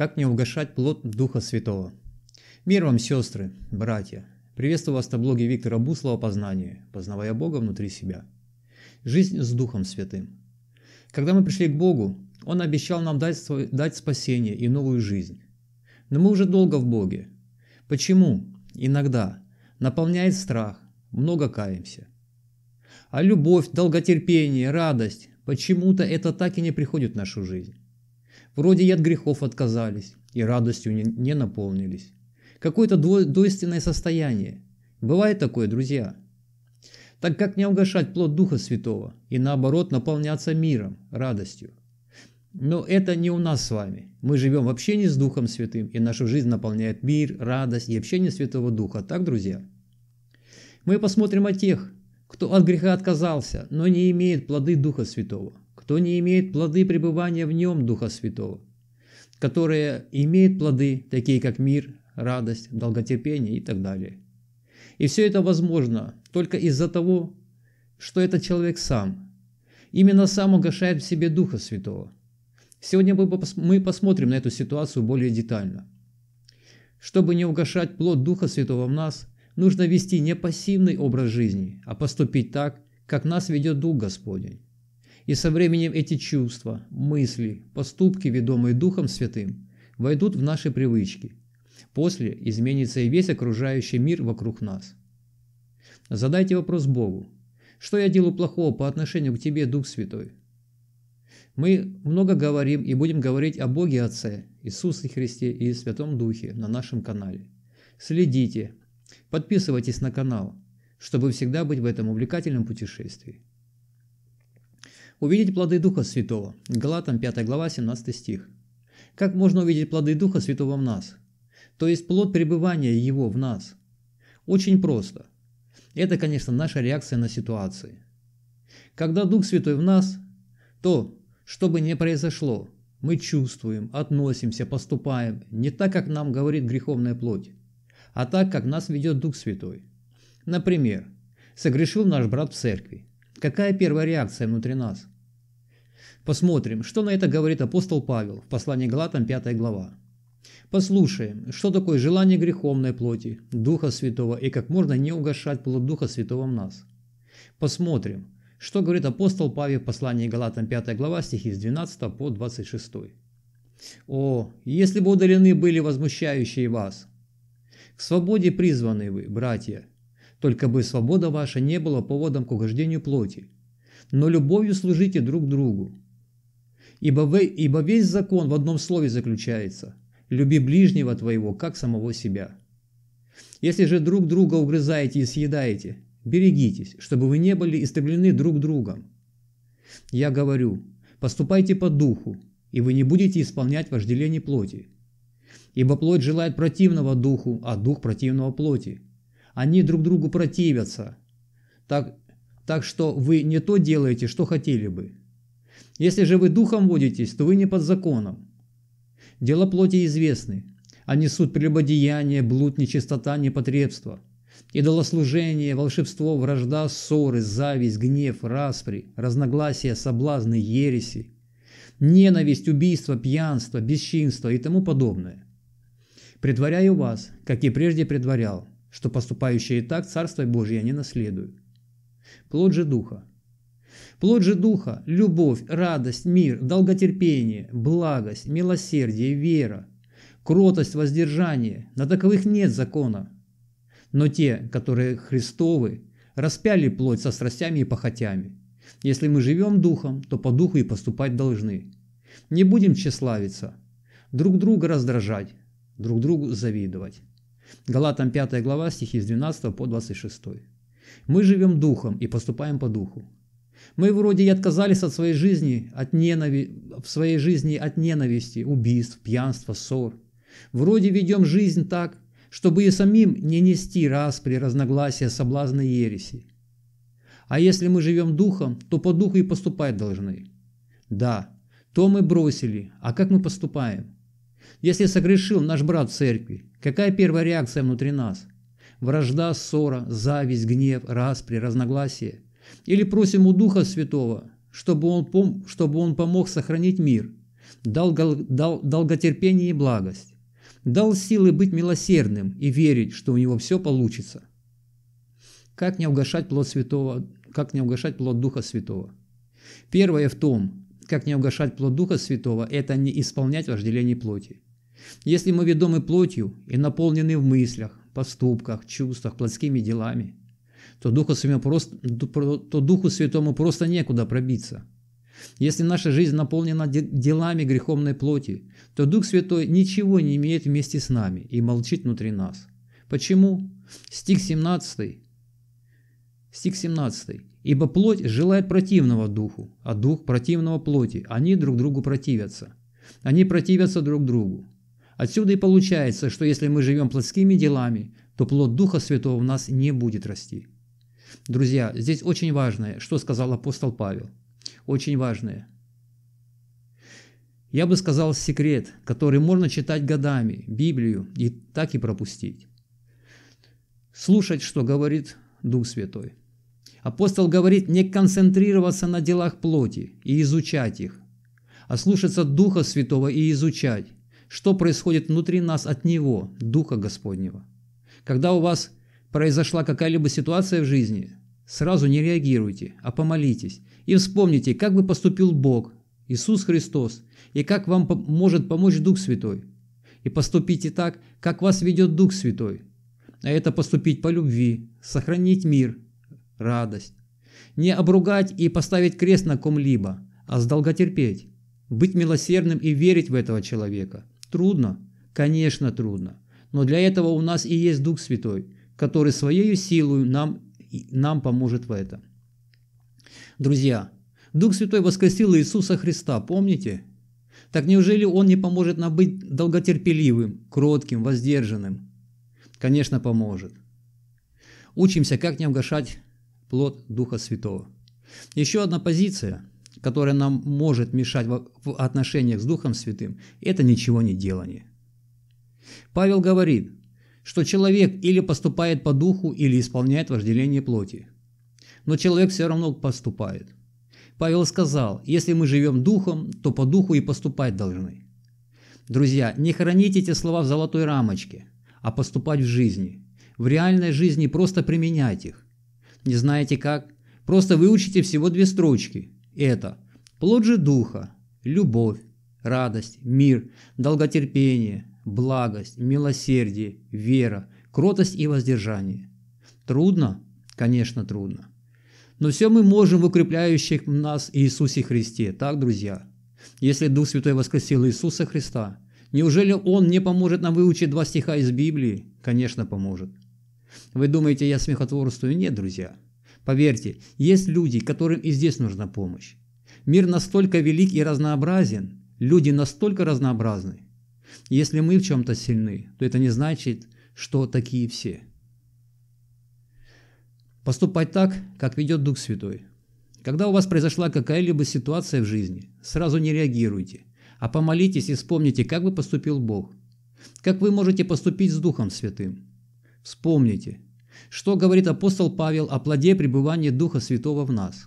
Как мне угашать плод Духа Святого? Мир вам, сестры, братья! Приветствую вас на блоге Виктора Буслова «Познание. Познавая Бога внутри себя». Жизнь с Духом Святым. Когда мы пришли к Богу, Он обещал нам дать, дать спасение и новую жизнь. Но мы уже долго в Боге. Почему? Иногда. Наполняет страх. Много каемся. А любовь, долготерпение, радость – почему-то это так и не приходит в нашу жизнь. Вроде и от грехов отказались, и радостью не, не наполнились. Какое-то двойственное состояние. Бывает такое, друзья? Так как не угошать плод Духа Святого и наоборот наполняться миром, радостью? Но это не у нас с вами. Мы живем в общении с Духом Святым, и нашу жизнь наполняет мир, радость и общение Святого Духа. Так, друзья? Мы посмотрим о тех, кто от греха отказался, но не имеет плоды Духа Святого кто не имеет плоды пребывания в нем Духа Святого, которые имеют плоды, такие как мир, радость, долготерпение и так далее. И все это возможно только из-за того, что этот человек сам. Именно сам угошает в себе Духа Святого. Сегодня мы посмотрим на эту ситуацию более детально. Чтобы не угошать плод Духа Святого в нас, нужно вести не пассивный образ жизни, а поступить так, как нас ведет Дух Господень. И со временем эти чувства, мысли, поступки, ведомые Духом Святым, войдут в наши привычки. После изменится и весь окружающий мир вокруг нас. Задайте вопрос Богу. Что я делаю плохого по отношению к тебе, Дух Святой? Мы много говорим и будем говорить о Боге Отце, Иисусе Христе и Святом Духе на нашем канале. Следите, подписывайтесь на канал, чтобы всегда быть в этом увлекательном путешествии. Увидеть плоды Духа Святого. Галатам 5 глава 17 стих. Как можно увидеть плоды Духа Святого в нас? То есть плод пребывания Его в нас. Очень просто. Это, конечно, наша реакция на ситуации. Когда Дух Святой в нас, то, что бы ни произошло, мы чувствуем, относимся, поступаем не так, как нам говорит греховная плоть, а так, как нас ведет Дух Святой. Например, согрешил наш брат в церкви. Какая первая реакция внутри нас? Посмотрим, что на это говорит апостол Павел в послании Галатам 5 глава. Послушаем, что такое желание греховной плоти, Духа Святого и как можно не угашать плод Духа Святого в нас. Посмотрим, что говорит апостол Павел в послании Галатам 5 глава стихи с 12 по 26. «О, если бы удалены были возмущающие вас! К свободе призваны вы, братья, только бы свобода ваша не была поводом к угождению плоти, но любовью служите друг другу, Ибо, вы, ибо весь закон в одном слове заключается – люби ближнего твоего, как самого себя. Если же друг друга угрызаете и съедаете, берегитесь, чтобы вы не были истреблены друг другом. Я говорю, поступайте по духу, и вы не будете исполнять вожделение плоти. Ибо плоть желает противного духу, а дух противного плоти. Они друг другу противятся, так, так что вы не то делаете, что хотели бы. Если же вы духом водитесь, то вы не под законом. Дела плоти известны. Они суд прелюбодеяния, блуд, нечистота, непотребство, идолослужение, волшебство, вражда, ссоры, зависть, гнев, распри, разногласия, соблазны, ереси, ненависть, убийство, пьянство, бесчинство и тому подобное. Предваряю вас, как и прежде предварял, что поступающие так Царство Божье не наследуют. Плод же Духа Плод же Духа – любовь, радость, мир, долготерпение, благость, милосердие, вера, кротость, воздержание. На таковых нет закона. Но те, которые Христовы, распяли плоть со страстями и похотями. Если мы живем Духом, то по Духу и поступать должны. Не будем тщеславиться, друг друга раздражать, друг другу завидовать. Галатам 5 глава стихи с 12 по 26. Мы живем Духом и поступаем по Духу. Мы вроде и отказались от своей жизни, от ненави... в своей жизни от ненависти, убийств, пьянства, ссор. Вроде ведем жизнь так, чтобы и самим не нести распри, разногласия, соблазны ереси. А если мы живем духом, то по духу и поступать должны. Да, то мы бросили, а как мы поступаем? Если согрешил наш брат в церкви, какая первая реакция внутри нас? Вражда, ссора, зависть, гнев, распри, разногласия – или просим у Духа Святого, чтобы Он, пом чтобы он помог сохранить мир, дал, дал долготерпение и благость, дал силы быть милосердным и верить, что у него все получится. Как не угашать плод Святого, как не угашать плод Духа Святого? Первое в том, как не угашать плод Духа Святого, это не исполнять вожделение плоти. Если мы ведомы плотью и наполнены в мыслях, поступках, чувствах, плотскими делами – то Духу Святому просто, то Духу Святому просто некуда пробиться. Если наша жизнь наполнена делами греховной плоти, то Дух Святой ничего не имеет вместе с нами и молчит внутри нас. Почему? Стих 17. Стих 17. «Ибо плоть желает противного духу, а дух противного плоти. Они друг другу противятся. Они противятся друг другу. Отсюда и получается, что если мы живем плотскими делами, то плод Духа Святого в нас не будет расти. Друзья, здесь очень важное, что сказал апостол Павел. Очень важное. Я бы сказал секрет, который можно читать годами, Библию, и так и пропустить. Слушать, что говорит Дух Святой. Апостол говорит не концентрироваться на делах плоти и изучать их, а слушаться Духа Святого и изучать, что происходит внутри нас от Него, Духа Господнего. Когда у вас произошла какая-либо ситуация в жизни, сразу не реагируйте, а помолитесь. И вспомните, как бы поступил Бог, Иисус Христос, и как вам может помочь Дух Святой. И поступите так, как вас ведет Дух Святой. А это поступить по любви, сохранить мир, радость. Не обругать и поставить крест на ком-либо, а сдолготерпеть. Быть милосердным и верить в этого человека. Трудно? Конечно, трудно. Но для этого у нас и есть Дух Святой – который своей силой нам, нам поможет в этом. Друзья, Дух Святой воскресил Иисуса Христа, помните? Так неужели Он не поможет нам быть долготерпеливым, кротким, воздержанным? Конечно, поможет. Учимся, как не угашать плод Духа Святого. Еще одна позиция, которая нам может мешать в отношениях с Духом Святым, это ничего не делание. Павел говорит, что человек или поступает по духу, или исполняет вожделение плоти. Но человек все равно поступает. Павел сказал, если мы живем духом, то по духу и поступать должны. Друзья, не храните эти слова в золотой рамочке, а поступать в жизни. В реальной жизни просто применять их. Не знаете как? Просто выучите всего две строчки. Это плод же духа, любовь, радость, мир, долготерпение, благость, милосердие, вера, кротость и воздержание. Трудно? Конечно, трудно. Но все мы можем в укрепляющих нас Иисусе Христе. Так, друзья? Если Дух Святой воскресил Иисуса Христа, неужели Он не поможет нам выучить два стиха из Библии? Конечно, поможет. Вы думаете, я смехотворствую? Нет, друзья. Поверьте, есть люди, которым и здесь нужна помощь. Мир настолько велик и разнообразен, люди настолько разнообразны, если мы в чем-то сильны, то это не значит, что такие все. Поступать так, как ведет Дух Святой. Когда у вас произошла какая-либо ситуация в жизни, сразу не реагируйте, а помолитесь и вспомните, как бы поступил Бог. Как вы можете поступить с Духом Святым? Вспомните, что говорит апостол Павел о плоде пребывания Духа Святого в нас.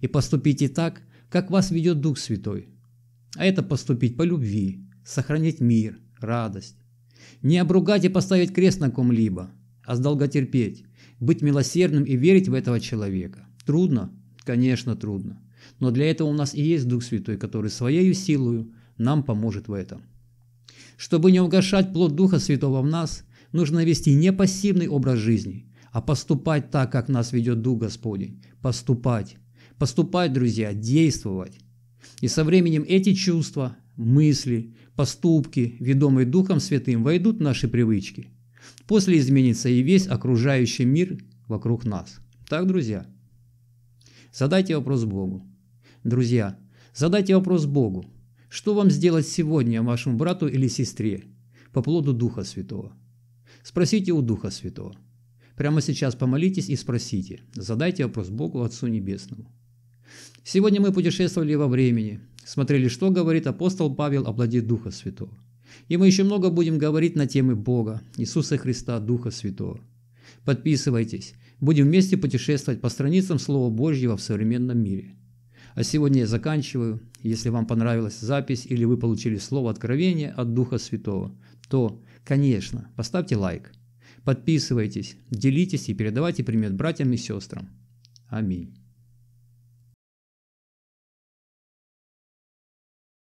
И поступите так, как вас ведет Дух Святой. А это поступить по любви, сохранить мир, радость. Не обругать и поставить крест на ком-либо, а с долготерпеть, быть милосердным и верить в этого человека. Трудно? Конечно, трудно. Но для этого у нас и есть Дух Святой, который своей силою нам поможет в этом. Чтобы не угашать плод Духа Святого в нас, нужно вести не пассивный образ жизни, а поступать так, как нас ведет Дух Господень. Поступать. Поступать, друзья, действовать. И со временем эти чувства, мысли, поступки, ведомые Духом Святым, войдут в наши привычки. После изменится и весь окружающий мир вокруг нас. Так, друзья? Задайте вопрос Богу. Друзья, задайте вопрос Богу. Что вам сделать сегодня вашему брату или сестре по плоду Духа Святого? Спросите у Духа Святого. Прямо сейчас помолитесь и спросите. Задайте вопрос Богу Отцу Небесному. Сегодня мы путешествовали во времени, смотрели, что говорит апостол Павел о плоде Духа Святого. И мы еще много будем говорить на темы Бога, Иисуса Христа, Духа Святого. Подписывайтесь, будем вместе путешествовать по страницам Слова Божьего в современном мире. А сегодня я заканчиваю. Если вам понравилась запись или вы получили слово откровения от Духа Святого, то, конечно, поставьте лайк, подписывайтесь, делитесь и передавайте примет братьям и сестрам. Аминь.